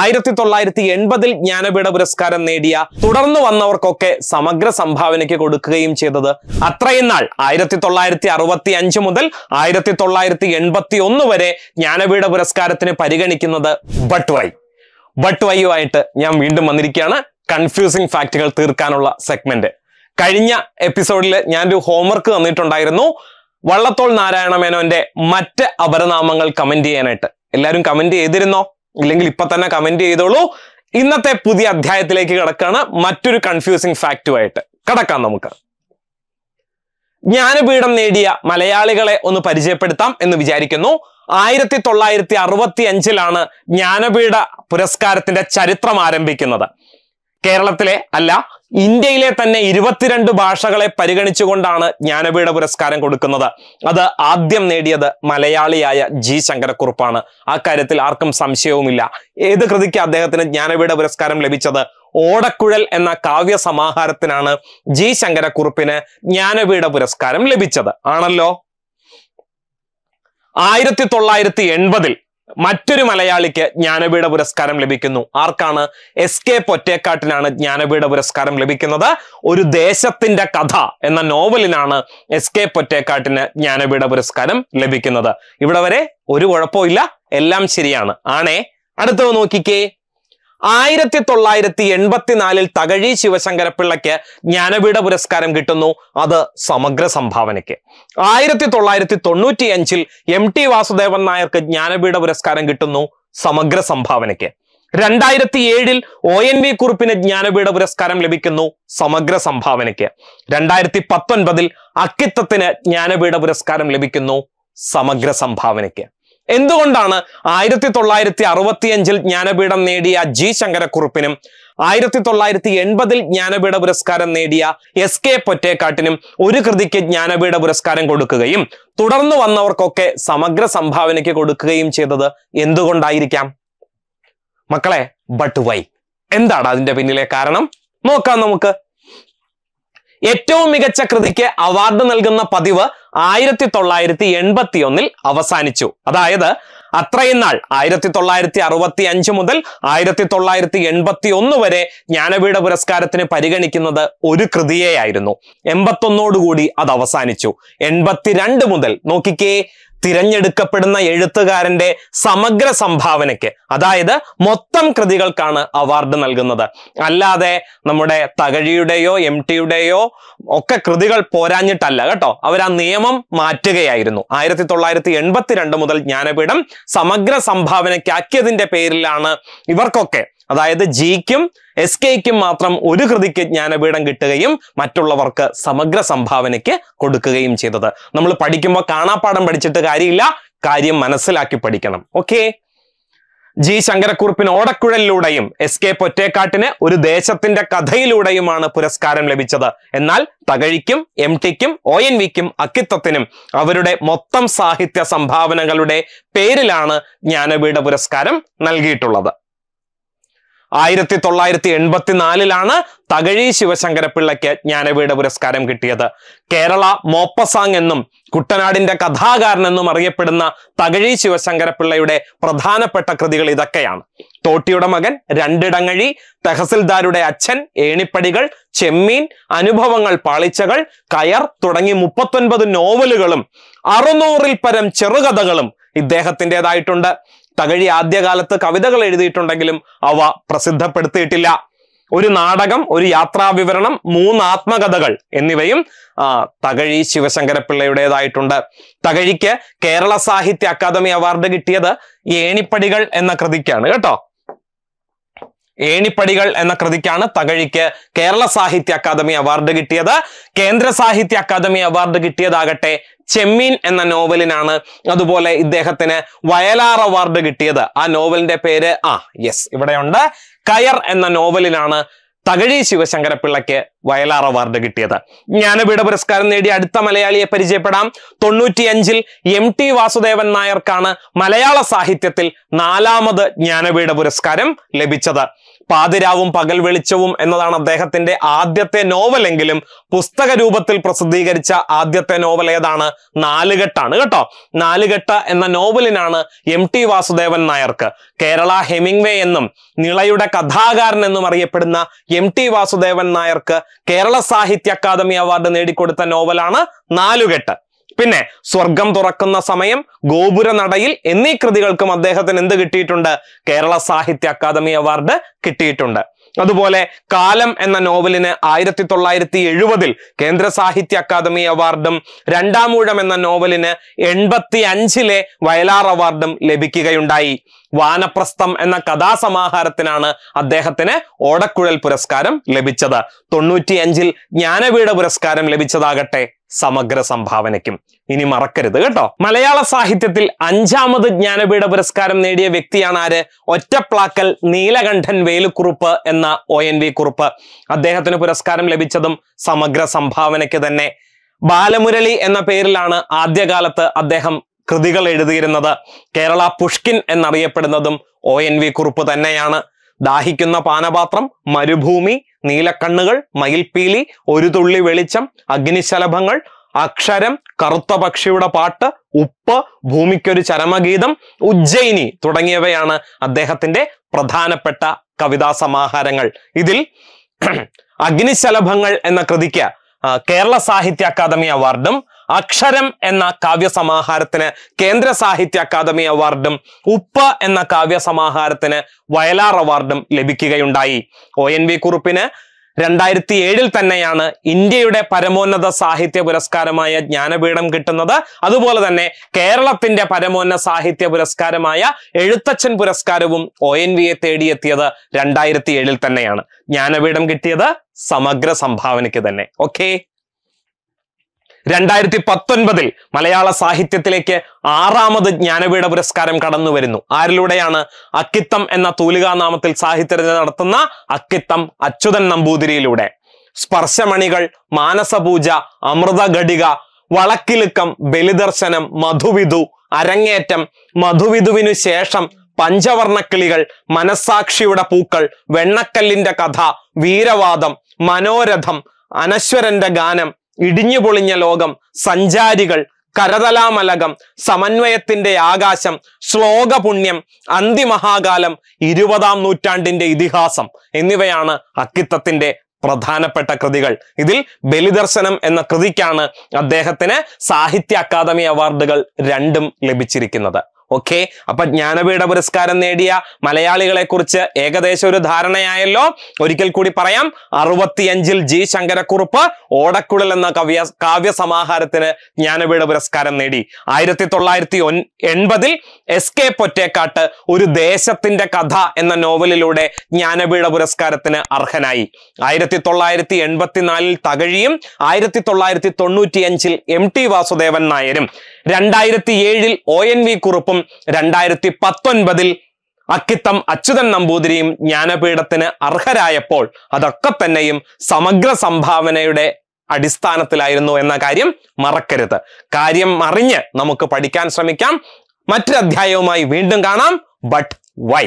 ആയിരത്തി തൊള്ളായിരത്തി എൺപതിൽ ജ്ഞാനപീഠ പുരസ്കാരം നേടിയ തുടർന്നു വന്നവർക്കൊക്കെ സമഗ്ര സംഭാവനയ്ക്ക് കൊടുക്കുകയും ചെയ്തത് അത്രയും നാൾ ആയിരത്തി തൊള്ളായിരത്തി അറുപത്തി അഞ്ച് മുതൽ ആയിരത്തി തൊള്ളായിരത്തി എൺപത്തി ഒന്ന് വരെ ജ്ഞാനപീഠ പുരസ്കാരത്തിന് പരിഗണിക്കുന്നത് ബട്ട്വൈ ബട്ട്വൈയുമായിട്ട് ഞാൻ വീണ്ടും വന്നിരിക്കുകയാണ് കൺഫ്യൂസിംഗ് ഫാക്റ്റുകൾ തീർക്കാനുള്ള സെഗ്മെന്റ് കഴിഞ്ഞ എപ്പിസോഡിൽ ഞാൻ ഒരു ഹോംവർക്ക് തന്നിട്ടുണ്ടായിരുന്നു വള്ളത്തോൾ നാരായണ മേനോന്റെ മറ്റ് അപരനാമങ്ങൾ കമന്റ് ചെയ്യാനായിട്ട് എല്ലാവരും കമന്റ് ചെയ്തിരുന്നോ ഇല്ലെങ്കിൽ ഇപ്പൊ തന്നെ കമന്റ് ചെയ്തോളൂ ഇന്നത്തെ പുതിയ അധ്യായത്തിലേക്ക് കിടക്കാണ് മറ്റൊരു കൺഫ്യൂസിങ് ഫാക്റ്റുമായിട്ട് കിടക്കാം നമുക്ക് ജ്ഞാനപീഠം നേടിയ മലയാളികളെ ഒന്ന് പരിചയപ്പെടുത്താം എന്ന് വിചാരിക്കുന്നു ആയിരത്തി തൊള്ളായിരത്തി അറുപത്തി അഞ്ചിലാണ് ജ്ഞാനപീഠ പുരസ്കാരത്തിന്റെ ചരിത്രം ആരംഭിക്കുന്നത് കേരളത്തിലെ അല്ല ഇന്ത്യയിലെ തന്നെ ഇരുപത്തിരണ്ട് ഭാഷകളെ പരിഗണിച്ചുകൊണ്ടാണ് ജ്ഞാനപീഠ പുരസ്കാരം കൊടുക്കുന്നത് അത് ആദ്യം നേടിയത് മലയാളിയായ ജി ശങ്കരക്കുറുപ്പാണ് അക്കാര്യത്തിൽ ആർക്കും സംശയവുമില്ല ഏത് കൃതിക്ക് അദ്ദേഹത്തിന് ജ്ഞാനപീഠ പുരസ്കാരം ലഭിച്ചത് ഓടക്കുഴൽ എന്ന കാവ്യ സമാഹാരത്തിനാണ് ജി ശങ്കരക്കുറുപ്പിന് ജ്ഞാനപീഠ പുരസ്കാരം ലഭിച്ചത് ആണല്ലോ ആയിരത്തി തൊള്ളായിരത്തി എൺപതിൽ മറ്റൊരു മലയാളിക്ക് ജ്ഞാനപീഠ പുരസ്കാരം ലഭിക്കുന്നു ആർക്കാണ് എസ് കെ പൊറ്റേക്കാട്ടിനാണ് ജ്ഞാനപീഠ പുരസ്കാരം ലഭിക്കുന്നത് ഒരു ദേശത്തിന്റെ കഥ എന്ന നോവലിനാണ് എസ് കെ പൊറ്റേക്കാട്ടിന് ജ്ഞാനപീഠ പുരസ്കാരം ലഭിക്കുന്നത് ഇവിടെ വരെ ഒരു കുഴപ്പമില്ല എല്ലാം ശരിയാണ് ആണേ അടുത്തത് നോക്കിക്കേ ആയിരത്തി തൊള്ളായിരത്തി എൺപത്തിനാലിൽ തകഴി ശിവശങ്കരപ്പിള്ളയ്ക്ക് ജ്ഞാനപീഠ പുരസ്കാരം കിട്ടുന്നു അത് സമഗ്ര സംഭാവനയ്ക്ക് ആയിരത്തി തൊള്ളായിരത്തി അഞ്ചിൽ എം ടി വാസുദേവൻ നായർക്ക് ജ്ഞാനപീഠ പുരസ്കാരം കിട്ടുന്നു സമഗ്ര സംഭാവനയ്ക്ക് രണ്ടായിരത്തി ഏഴിൽ ഒ എൻ വി കുറിപ്പിന് ജ്ഞാനപീഠ പുരസ്കാരം ലഭിക്കുന്നു സമഗ്ര സംഭാവനയ്ക്ക് രണ്ടായിരത്തി പത്തൊൻപതിൽ അക്കിത്തത്തിന് ജ്ഞാനപീഠ പുരസ്കാരം ലഭിക്കുന്നു സമഗ്ര സംഭാവനയ്ക്ക് എന്തുകൊണ്ടാണ് ആയിരത്തി തൊള്ളായിരത്തി അറുപത്തിയഞ്ചിൽ ജ്ഞാനപീഠം നേടിയ ജി ശങ്കരക്കുറുപ്പിനും ആയിരത്തി തൊള്ളായിരത്തി എൺപതിൽ ജ്ഞാനപീഠ പുരസ്കാരം നേടിയ എസ് കെ പൊറ്റേക്കാട്ടിനും ഒരു കൃതിക്ക് ജ്ഞാനപീഠ പുരസ്കാരം കൊടുക്കുകയും തുടർന്നു വന്നവർക്കൊക്കെ സമഗ്ര സംഭാവനയ്ക്ക് കൊടുക്കുകയും ചെയ്തത് എന്തുകൊണ്ടായിരിക്കാം മക്കളെ ബട്ട് വൈ എന്താണ് അതിന്റെ പിന്നിലെ കാരണം നോക്കാം നമുക്ക് ഏറ്റവും മികച്ച കൃതിക്ക് അവാർഡ് നൽകുന്ന പതിവ് ആയിരത്തി തൊള്ളായിരത്തി എൺപത്തി ഒന്നിൽ അവസാനിച്ചു അതായത് അത്രയും നാൾ ആയിരത്തി തൊള്ളായിരത്തി അറുപത്തി അഞ്ച് മുതൽ ആയിരത്തി തൊള്ളായിരത്തി എൺപത്തി ഒന്ന് വരെ ജ്ഞാനപീഠ പുരസ്കാരത്തിന് പരിഗണിക്കുന്നത് ഒരു കൃതിയെയായിരുന്നു എൺപത്തൊന്നോടുകൂടി അത് അവസാനിച്ചു എൺപത്തിരണ്ട് മുതൽ നോക്കിക്കേ തിരഞ്ഞെടുക്കപ്പെടുന്ന എഴുത്തുകാരന്റെ സമഗ്ര സംഭാവനയ്ക്ക് അതായത് മൊത്തം കൃതികൾക്കാണ് അവാർഡ് നൽകുന്നത് അല്ലാതെ നമ്മുടെ തകഴിയുടെയോ എം ടിയുടെയോ ഒക്കെ കൃതികൾ പോരാഞ്ഞിട്ടല്ല കേട്ടോ അവർ ആ നിയമം മാറ്റുകയായിരുന്നു ആയിരത്തി തൊള്ളായിരത്തി എൺപത്തിരണ്ട് മുതൽ ജ്ഞാനപീഠം സമഗ്ര സംഭാവനയ്ക്കാക്കിയതിന്റെ പേരിലാണ് ഇവർക്കൊക്കെ അതായത് ജിക്കും എസ് കെക്കും മാത്രം ഒരു കൃതിക്ക് ജ്ഞാനപീഠം കിട്ടുകയും മറ്റുള്ളവർക്ക് സമഗ്ര സംഭാവനയ്ക്ക് കൊടുക്കുകയും ചെയ്തത് നമ്മൾ പഠിക്കുമ്പോൾ കാണാപ്പാടം പഠിച്ചിട്ട് കാര്യമില്ല കാര്യം മനസ്സിലാക്കി പഠിക്കണം ഓക്കെ ജി ശങ്കരക്കുറിപ്പിന് ഓടക്കുഴലിലൂടെയും എസ് കെ പൊറ്റേക്കാട്ടിന് ഒരു ദേശത്തിന്റെ കഥയിലൂടെയുമാണ് പുരസ്കാരം ലഭിച്ചത് എന്നാൽ തകഴിക്കും എം ടിക്കും ഒ എൻ വിക്കും അക്കിത്തത്തിനും അവരുടെ മൊത്തം സാഹിത്യ സംഭാവനകളുടെ പേരിലാണ് ജ്ഞാനപീഠ പുരസ്കാരം നൽകിയിട്ടുള്ളത് ആയിരത്തി തൊള്ളായിരത്തി എൺപത്തിനാലിലാണ് തകഴി ശിവശങ്കരപ്പിള്ളയ്ക്ക് ജ്ഞാനപീഠ പുരസ്കാരം കിട്ടിയത് കേരള മോപ്പസാങ് എന്നും കുട്ടനാടിന്റെ കഥാകാരൻ എന്നും അറിയപ്പെടുന്ന തകഴി ശിവശങ്കരപ്പിള്ളയുടെ പ്രധാനപ്പെട്ട കൃതികൾ ഇതൊക്കെയാണ് തോട്ടിയുടെ മകൻ രണ്ടിടങ്ങഴി തഹസിൽദാരുടെ അച്ഛൻ ഏണിപ്പടികൾ ചെമ്മീൻ അനുഭവങ്ങൾ പാളിച്ചകൾ കയർ തുടങ്ങി മുപ്പത്തൊൻപത് നോവലുകളും അറുന്നൂറിൽ പരം ചെറുകഥകളും ഇദ്ദേഹത്തിൻ്റെതായിട്ടുണ്ട് തകഴി ആദ്യകാലത്ത് കവിതകൾ എഴുതിയിട്ടുണ്ടെങ്കിലും അവ പ്രസിദ്ധപ്പെടുത്തിയിട്ടില്ല ഒരു നാടകം ഒരു യാത്രാവിവരണം മൂന്ന് ആത്മകഥകൾ എന്നിവയും തകഴി ശിവശങ്കരപ്പിള്ളയുടേതായിട്ടുണ്ട് തകഴിക്ക് കേരള സാഹിത്യ അക്കാദമി അവാർഡ് കിട്ടിയത് ഏണിപ്പടികൾ എന്ന കൃതിക്കാണ് കേട്ടോ ഏണിപ്പടികൾ എന്ന കൃതിക്കാണ് തകഴിക്ക് കേരള സാഹിത്യ അക്കാദമി അവാർഡ് കിട്ടിയത് കേന്ദ്ര സാഹിത്യ അക്കാദമി അവാർഡ് കിട്ടിയതാകട്ടെ ചെമ്മീൻ എന്ന നോവലിനാണ് അതുപോലെ ഇദ്ദേഹത്തിന് വയലാർ അവാർഡ് കിട്ടിയത് ആ നോവലിന്റെ പേര് ആ യെസ് ഇവിടെയുണ്ട് കയർ എന്ന നോവലിനാണ് തകഴി ശിവശങ്കരപ്പിള്ളയ്ക്ക് വയലാർ അവാർഡ് കിട്ടിയത് ജ്ഞാനപീഠ പുരസ്കാരം നേടിയ അടുത്ത മലയാളിയെ പരിചയപ്പെടാം തൊണ്ണൂറ്റിയഞ്ചിൽ എം ടി വാസുദേവൻ നായർക്കാണ് മലയാള സാഹിത്യത്തിൽ നാലാമത് ജ്ഞാനപീഠ പുരസ്കാരം ലഭിച്ചത് പാതിരാവും പകൽ വെളിച്ചവും എന്നതാണ് അദ്ദേഹത്തിന്റെ ആദ്യത്തെ നോവലെങ്കിലും പുസ്തക രൂപത്തിൽ പ്രസിദ്ധീകരിച്ച ആദ്യത്തെ നോവൽ ഏതാണ് നാലുകെട്ടാണ് കേട്ടോ നാലുകെട്ട് എന്ന നോവലിനാണ് എം ടി വാസുദേവൻ നായർക്ക് കേരള ഹെമിംഗ്വേ എന്നും നിളയുടെ കഥാകാരൻ എന്നും അറിയപ്പെടുന്ന എം ടി വാസുദേവൻ നായർക്ക് കേരള സാഹിത്യ അക്കാദമി അവാർഡ് നേടിക്കൊടുത്ത നോവലാണ് നാലുകെട്ട് പിന്നെ സ്വർഗം തുറക്കുന്ന സമയം ഗോപുര നടയിൽ എന്നീ കൃതികൾക്കും അദ്ദേഹത്തിന് എന്ത് കിട്ടിയിട്ടുണ്ട് കേരള സാഹിത്യ അക്കാദമി അവാർഡ് കിട്ടിയിട്ടുണ്ട് അതുപോലെ കാലം എന്ന നോവലിന് ആയിരത്തി തൊള്ളായിരത്തി എഴുപതിൽ കേന്ദ്ര സാഹിത്യ അക്കാദമി അവാർഡും രണ്ടാമൂഴം എന്ന നോവലിന് എൺപത്തി അഞ്ചിലെ വയലാർ അവാർഡും ലഭിക്കുകയുണ്ടായി വാനപ്രസ്ഥം എന്ന കഥാസമാഹാരത്തിനാണ് അദ്ദേഹത്തിന് ഓടക്കുഴൽ പുരസ്കാരം ലഭിച്ചത് തൊണ്ണൂറ്റിയഞ്ചിൽ ജ്ഞാനപീഠ പുരസ്കാരം ലഭിച്ചതാകട്ടെ സമഗ്ര സംഭാവനയ്ക്കും ഇനി മറക്കരുത് കേട്ടോ മലയാള സാഹിത്യത്തിൽ അഞ്ചാമത് ജ്ഞാനപീഠ പുരസ്കാരം നേടിയ വ്യക്തിയാണ് ആര് ഒറ്റപ്ലാക്കൽ നീലകണ്ഠൻ വേലുക്കുറുപ്പ് എന്ന ഒ എൻ വി കുറുപ്പ് അദ്ദേഹത്തിന് പുരസ്കാരം ലഭിച്ചതും സമഗ്ര സംഭാവനയ്ക്ക് തന്നെ ബാലമുരളി എന്ന പേരിലാണ് ആദ്യകാലത്ത് അദ്ദേഹം കൃതികൾ എഴുതിയിരുന്നത് കേരള പുഷ്കിൻ എന്നറിയപ്പെടുന്നതും ഒ എൻ വി കുറുപ്പ് തന്നെയാണ് ദാഹിക്കുന്ന പാനപാത്രം മരുഭൂമി നീലക്കണ്ണുകൾ മയിൽപ്പീലി ഒരു തുള്ളി വെളിച്ചം അഗ്നിശലഭങ്ങൾ അക്ഷരം കറുത്ത പക്ഷിയുടെ പാട്ട് ഉപ്പ് ഭൂമിക്കൊരു ചരമഗീതം ഉജ്ജയിനി തുടങ്ങിയവയാണ് അദ്ദേഹത്തിന്റെ പ്രധാനപ്പെട്ട കവിതാ സമാഹാരങ്ങൾ ഇതിൽ അഗ്നിശലഭങ്ങൾ എന്ന കൃതിക്ക് കേരള സാഹിത്യ അക്കാദമി അവാർഡും അക്ഷരം എന്ന കാവ്യസമാഹാരത്തിന് കേന്ദ്ര സാഹിത്യ അക്കാദമി അവാർഡും ഉപ്പ എന്ന കാവ്യസമാഹാരത്തിന് വയലാർ അവാർഡും ലഭിക്കുകയുണ്ടായി ഒ എൻ വി കുറുപ്പിന് രണ്ടായിരത്തി ഏഴിൽ തന്നെയാണ് ഇന്ത്യയുടെ പരമോന്നത സാഹിത്യ പുരസ്കാരമായ ജ്ഞാനപീഠം കിട്ടുന്നത് അതുപോലെ തന്നെ കേരളത്തിന്റെ പരമോന്നത സാഹിത്യ പുരസ്കാരമായ എഴുത്തച്ഛൻ പുരസ്കാരവും ഒ എൻ വിയെ തേടിയെത്തിയത് രണ്ടായിരത്തി ഏഴിൽ തന്നെയാണ് ജ്ഞാനപീഠം കിട്ടിയത് സമഗ്ര സംഭാവനയ്ക്ക് തന്നെ ഓക്കേ രണ്ടായിരത്തി പത്തൊൻപതിൽ മലയാള സാഹിത്യത്തിലേക്ക് ആറാമത് ജ്ഞാനപീഠ പുരസ്കാരം കടന്നു വരുന്നു ആരിലൂടെയാണ് അക്കിത്തം എന്ന തൂലികാനാമത്തിൽ സാഹിത്യരചന നടത്തുന്ന അക്കിത്തം അച്യുതൻ നമ്പൂതിരിയിലൂടെ സ്പർശമണികൾ മാനസപൂജ അമൃതഘടിക വളക്കിലുക്കം ബലിദർശനം മധുവിധു അരങ്ങേറ്റം മധുവിധുവിനു ശേഷം പഞ്ചവർണക്കിളികൾ മനസാക്ഷിയുടെ പൂക്കൾ വെണ്ണക്കല്ലിന്റെ കഥ വീരവാദം മനോരഥം അനശ്വരന്റെ ഗാനം ഇടിഞ്ഞു പൊളിഞ്ഞ ലോകം സഞ്ചാരികൾ കരതലാമലകം സമന്വയത്തിന്റെ ആകാശം ശ്ലോകപുണ്യം അന്തിമഹാകാലം ഇരുപതാം നൂറ്റാണ്ടിന്റെ ഇതിഹാസം എന്നിവയാണ് അക്കിത്തത്തിന്റെ പ്രധാനപ്പെട്ട കൃതികൾ ഇതിൽ ബലിദർശനം എന്ന കൃതിക്കാണ് അദ്ദേഹത്തിന് സാഹിത്യ അക്കാദമി അവാർഡുകൾ രണ്ടും ലഭിച്ചിരിക്കുന്നത് ഓക്കെ അപ്പൊ ജ്ഞാനപീഠ പുരസ്കാരം നേടിയ മലയാളികളെ കുറിച്ച് ഏകദേശം ഒരു ധാരണയായല്ലോ ഒരിക്കൽ കൂടി പറയാം അറുപത്തിയഞ്ചിൽ ജി ശങ്കരക്കുറുപ്പ് ഓടക്കുഴൽ എന്ന കവ്യ സമാഹാരത്തിന് ജ്ഞാനപീഠ പുരസ്കാരം നേടി ആയിരത്തി തൊള്ളായിരത്തി എൺപതിൽ എസ് കെ പൊറ്റേക്കാട്ട് ഒരു ദേശത്തിന്റെ കഥ എന്ന നോവലിലൂടെ ജ്ഞാനപീഠ പുരസ്കാരത്തിന് അർഹനായി ആയിരത്തി തൊള്ളായിരത്തി എൺപത്തിനാലിൽ തകഴിയും ആയിരത്തി തൊള്ളായിരത്തി തൊണ്ണൂറ്റിയഞ്ചിൽ എം ടി വാസുദേവൻ നായരും രണ്ടായിരത്തി ഏഴിൽ ഒ എൻ വി കുറുപ്പും രണ്ടായിരത്തി പത്തൊൻപതിൽ അക്കിത്തം അച്യുതൻ നമ്പൂതിരിയും ജ്ഞാനപീഠത്തിന് അർഹരായപ്പോൾ അതൊക്കെ തന്നെയും സമഗ്ര സംഭാവനയുടെ അടിസ്ഥാനത്തിലായിരുന്നു എന്ന കാര്യം മറക്കരുത് കാര്യം അറിഞ്ഞ് നമുക്ക് പഠിക്കാൻ ശ്രമിക്കാം മറ്റൊരു അധ്യായവുമായി വീണ്ടും കാണാം ബട്ട് വൈ